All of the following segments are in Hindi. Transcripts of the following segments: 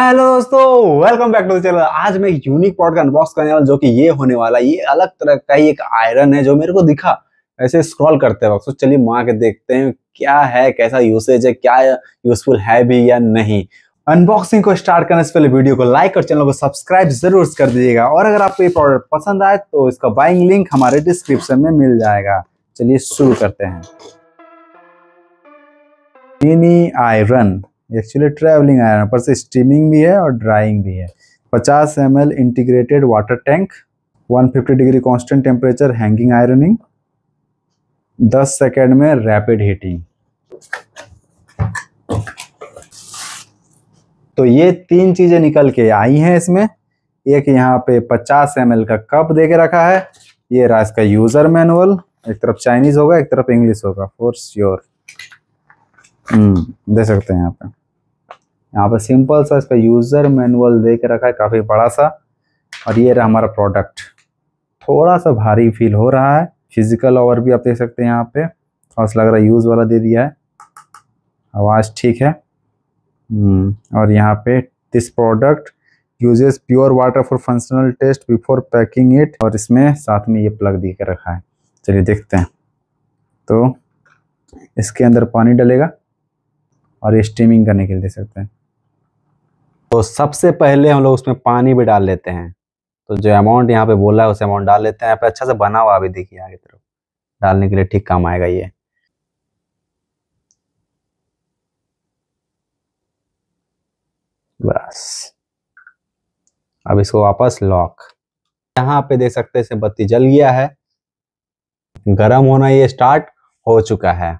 हेलो दोस्तों welcome back to the channel आज मैं एक यूनिक प्रोडक्ट अनबॉक्स करने वाला जो कि ये होने वाला ये अलग तरह का ही एक आयरन है जो मेरे को दिखा ऐसे स्क्रॉल करते वक्त तो चलिए मां के देखते हैं क्या है कैसा यूसेज है क्या यूजफुल है भी या नहीं अनबॉक्सिंग को स्टार्ट करने से पहले वीडियो को लाइक और चैनल को सब्सक्राइब जरूर कर दीजिएगा और अगर आपको ये प्रोडक्ट पसंद आए तो इसका बाइंग लिंक हमारे डिस्क्रिप्शन में मिल जाएगा चलिए शुरू करते हैं mini iron actually travelling iron ऊपर से स्टीमिंग भी है और ड्राइंग भी है 50 M integrated water tank 150 degree constant temperature hanging ironing 10 second में रैपिड हीटिंग तो ये तीन चीजें निकल के आई हैं इसमें एक यहाँ पे 50 एम का कप दे के रखा है ये रहा इसका यूजर मैनुअल एक तरफ चाइनीज होगा एक तरफ इंग्लिश होगा फॉर श्योर हम्म, दे सकते हैं यहाँ पे यहाँ पे सिंपल सा इसका यूजर मैनुअल दे के रखा है काफ़ी बड़ा सा और ये रहा हमारा प्रोडक्ट थोड़ा सा भारी फील हो रहा है फिजिकल ओवर भी आप देख सकते हैं यहाँ पे थोड़ा सा लग रहा है यूज़ वाला दे दिया है आवाज़ ठीक है हम्म, और यहाँ पे this product uses pure water for functional test before packing it और इसमें साथ में ये प्लग दे के रखा है चलिए देखते हैं तो इसके अंदर पानी डलेगा और ये स्टीमिंग करने के लिए दे सकते हैं तो सबसे पहले हम लोग उसमें पानी भी डाल लेते हैं तो जो अमाउंट यहाँ पे बोला है उस अमाउंट डाल लेते हैं यहाँ पे अच्छा से बना हुआ अभी देखिए आगे तरफ डालने के लिए ठीक काम आएगा ये बस अब इसको वापस लॉक यहाँ पे देख सकते हैं बत्ती जल गया है गरम होना ये स्टार्ट हो चुका है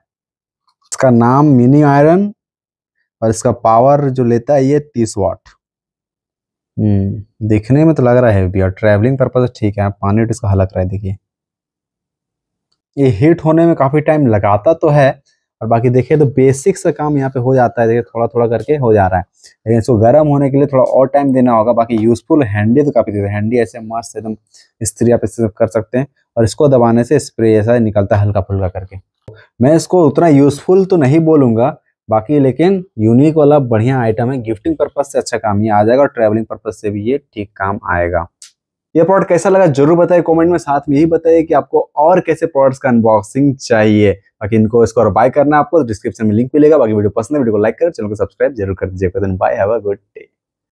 इसका नाम मिनी आयरन और इसका पावर जो लेता है ये तीस वाट हम्म, देखने में तो लग रहा है भी और ट्रैवलिंग पर्पज ठीक है पानी तो इसका हलक रहा है देखिए ये हीट होने में काफ़ी टाइम लगाता तो है और बाकी देखिए तो बेसिक सा काम यहाँ पे हो जाता है देखिए थोड़ा थोड़ा करके हो जा रहा है लेकिन इसको गर्म होने के लिए थोड़ा और टाइम देना होगा बाकी यूजफुल हैंडी तो काफ़ी देखिए हैंडी ऐसे मस्त एकदम स्त्री आप इससे कर सकते हैं और इसको दबाने से स्प्रे ऐसा निकलता है हल्का फुल्का करके मैं इसको उतना यूजफुल तो नहीं बोलूँगा बाकी लेकिन यूनिक वाला बढ़िया आइटम है गिफ्टिंग पर्पज से अच्छा काम ये आ जाएगा और ट्रेवलिंग पर्पज से भी ये ठीक काम आएगा ये प्रोडक्ट कैसा लगा जरूर बताइए कमेंट में साथ में यही बताइए कि आपको और कैसे प्रोडक्ट्स का अनबॉक्सिंग चाहिए बाकी इनको इसको और बाय करना आपको डिस्क्रिप्शन तो में लिंक मिलेगा बाकी वीडियो पसंद है वीडियो को लाइक करें चैनल को सब्सक्राइब जरूर कर दीजिए bye have a good day